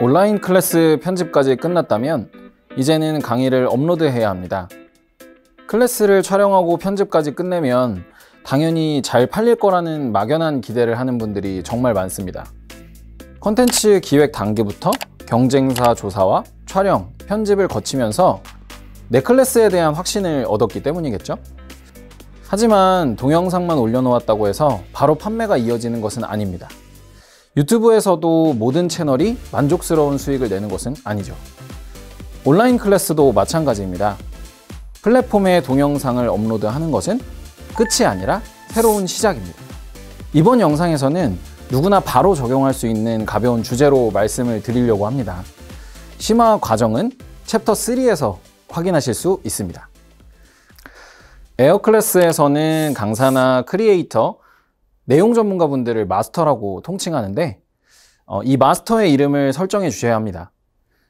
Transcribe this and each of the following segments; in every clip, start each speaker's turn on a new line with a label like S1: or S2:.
S1: 온라인 클래스 편집까지 끝났다면 이제는 강의를 업로드해야 합니다. 클래스를 촬영하고 편집까지 끝내면 당연히 잘 팔릴 거라는 막연한 기대를 하는 분들이 정말 많습니다. 컨텐츠 기획 단계부터 경쟁사 조사와 촬영, 편집을 거치면서 내 클래스에 대한 확신을 얻었기 때문이겠죠? 하지만 동영상만 올려놓았다고 해서 바로 판매가 이어지는 것은 아닙니다. 유튜브에서도 모든 채널이 만족스러운 수익을 내는 것은 아니죠. 온라인 클래스도 마찬가지입니다. 플랫폼에 동영상을 업로드하는 것은 끝이 아니라 새로운 시작입니다. 이번 영상에서는 누구나 바로 적용할 수 있는 가벼운 주제로 말씀을 드리려고 합니다. 심화 과정은 챕터 3에서 확인하실 수 있습니다. 에어클래스에서는 강사나 크리에이터, 내용 전문가분들을 마스터라고 통칭하는데 어, 이 마스터의 이름을 설정해 주셔야 합니다.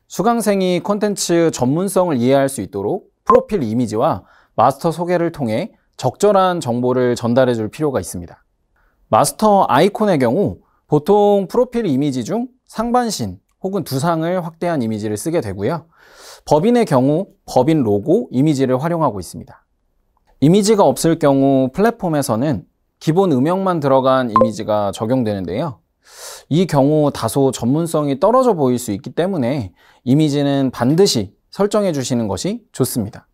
S1: 수강생이 콘텐츠 전문성을 이해할 수 있도록 프로필 이미지와 마스터 소개를 통해 적절한 정보를 전달해 줄 필요가 있습니다. 마스터 아이콘의 경우 보통 프로필 이미지 중 상반신 혹은 두상을 확대한 이미지를 쓰게 되고요. 법인의 경우 법인 로고 이미지를 활용하고 있습니다. 이미지가 없을 경우 플랫폼에서는 기본 음역만 들어간 이미지가 적용되는데요. 이 경우 다소 전문성이 떨어져 보일 수 있기 때문에 이미지는 반드시 설정해 주시는 것이 좋습니다.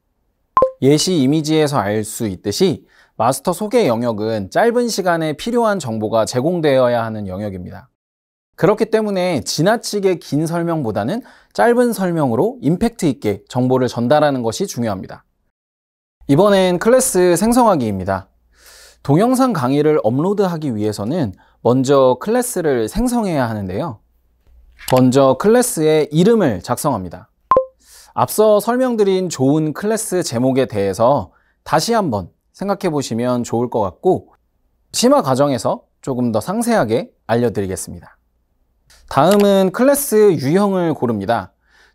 S1: 예시 이미지에서 알 수 있듯이 마스터 소개 영역은 짧은 시간에 필요한 정보가 제공되어야 하는 영역입니다. 그렇기 때문에 지나치게 긴 설명보다는 짧은 설명으로 임팩트 있게 정보를 전달하는 것이 중요합니다. 이번엔 클래스 생성하기입니다. 동영상 강의를 업로드하기 위해서는 먼저 클래스를 생성해야 하는데요. 먼저 클래스의 이름을 작성합니다. 앞서 설명드린 좋은 클래스 제목에 대해서 다시 한번 생각해 보시면 좋을 것 같고 심화 과정에서 조금 더 상세하게 알려드리겠습니다. 다음은 클래스 유형을 고릅니다.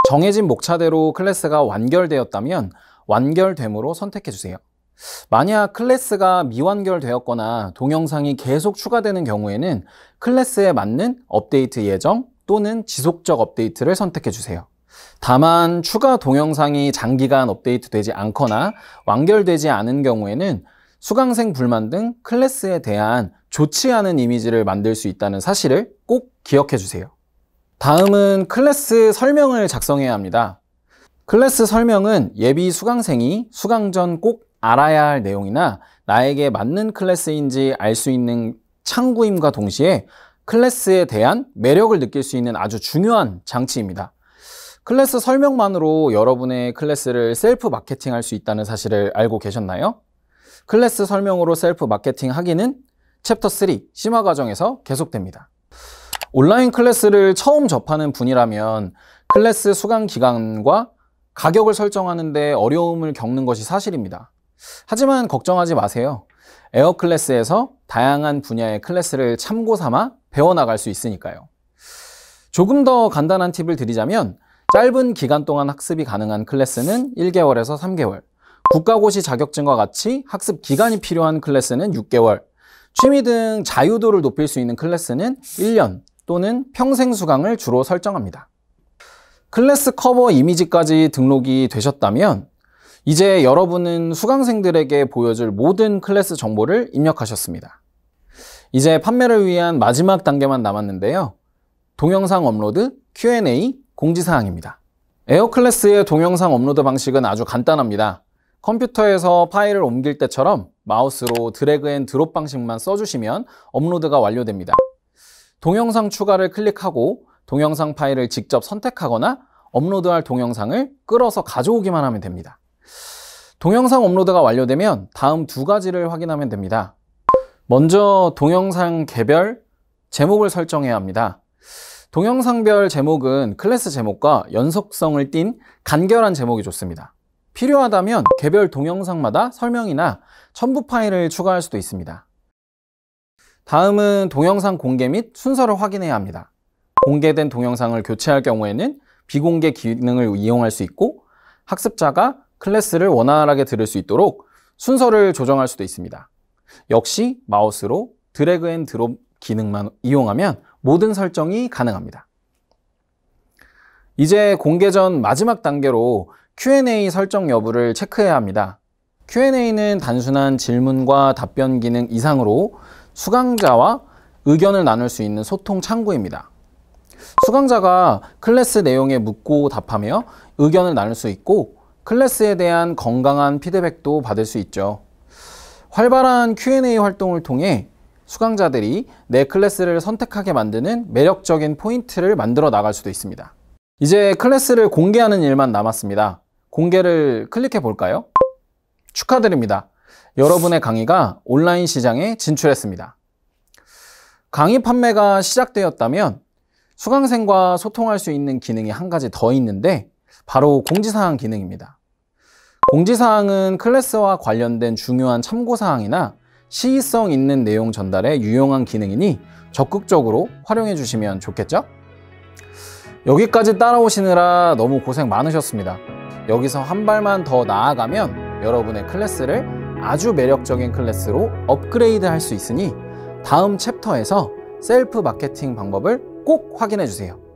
S1: 정해진 목차대로 클래스가 완결되었다면 완결됨으로 선택해 주세요. 만약 클래스가 미완결되었거나 동영상이 계속 추가되는 경우에는 클래스에 맞는 업데이트 예정 또는 지속적 업데이트를 선택해 주세요. 다만 추가 동영상이 장기간 업데이트되지 않거나 완결되지 않은 경우에는 수강생 불만 등 클래스에 대한 좋지 않은 이미지를 만들 수 있다는 사실을 꼭 기억해 주세요. 다음은 클래스 설명을 작성해야 합니다. 클래스 설명은 예비 수강생이 수강 전꼭 알아야 할 내용이나 나에게 맞는 클래스인지 알 수 있는 창구임과 동시에 클래스에 대한 매력을 느낄 수 있는 아주 중요한 장치입니다. 클래스 설명만으로 여러분의 클래스를 셀프 마케팅할 수 있다는 사실을 알고 계셨나요? 클래스 설명으로 셀프 마케팅 하기는 챕터 3 심화 과정에서 계속됩니다. 온라인 클래스를 처음 접하는 분이라면 클래스 수강 기간과 가격을 설정하는데 어려움을 겪는 것이 사실입니다. 하지만 걱정하지 마세요. 에어 클래스에서 다양한 분야의 클래스를 참고 삼아 배워나갈 수 있으니까요. 조금 더 간단한 팁을 드리자면 짧은 기간 동안 학습이 가능한 클래스는 1개월에서 3개월, 국가고시 자격증과 같이 학습 기간이 필요한 클래스는 6개월, 취미 등 자유도를 높일 수 있는 클래스는 1년 또는 평생 수강을 주로 설정합니다. 클래스 커버 이미지까지 등록이 되셨다면 이제 여러분은 수강생들에게 보여줄 모든 클래스 정보를 입력하셨습니다. 이제 판매를 위한 마지막 단계만 남았는데요. 동영상 업로드, Q&A, 공지사항입니다. 에어클래스의 동영상 업로드 방식은 아주 간단합니다. 컴퓨터에서 파일을 옮길 때처럼 마우스로 드래그 앤 드롭 방식만 써주시면 업로드가 완료됩니다. 동영상 추가를 클릭하고 동영상 파일을 직접 선택하거나 업로드할 동영상을 끌어서 가져오기만 하면 됩니다. 동영상 업로드가 완료되면 다음 두 가지를 확인하면 됩니다. 먼저 동영상 개별 제목을 설정해야 합니다. 동영상별 제목은 클래스 제목과 연속성을 띤 간결한 제목이 좋습니다. 필요하다면 개별 동영상마다 설명이나 첨부 파일을 추가할 수도 있습니다. 다음은 동영상 공개 및 순서를 확인해야 합니다. 공개된 동영상을 교체할 경우에는 비공개 기능을 이용할 수 있고 학습자가 클래스를 원활하게 들을 수 있도록 순서를 조정할 수도 있습니다. 역시 마우스로 드래그 앤 드롭 기능만 이용하면 모든 설정이 가능합니다. 이제 공개 전 마지막 단계로 Q&A 설정 여부를 체크해야 합니다. Q&A는 단순한 질문과 답변 기능 이상으로 수강자와 의견을 나눌 수 있는 소통 창구입니다. 수강자가 클래스 내용에 묻고 답하며 의견을 나눌 수 있고 클래스에 대한 건강한 피드백도 받을 수 있죠. 활발한 Q&A 활동을 통해 수강자들이 내 클래스를 선택하게 만드는 매력적인 포인트를 만들어 나갈 수도 있습니다. 이제 클래스를 공개하는 일만 남았습니다. 공개를 클릭해 볼까요? 축하드립니다. 여러분의 강의가 온라인 시장에 진출했습니다. 강의 판매가 시작되었다면 수강생과 소통할 수 있는 기능이 한 가지 더 있는데 바로 공지사항 기능입니다. 공지사항은 클래스와 관련된 중요한 참고사항이나 시의성 있는 내용 전달에 유용한 기능이니 적극적으로 활용해 주시면 좋겠죠? 여기까지 따라오시느라 너무 고생 많으셨습니다. 여기서 한 발만 더 나아가면 여러분의 클래스를 아주 매력적인 클래스로 업그레이드 할수 있으니 다음 챕터에서 셀프 마케팅 방법을 꼭 확인해 주세요.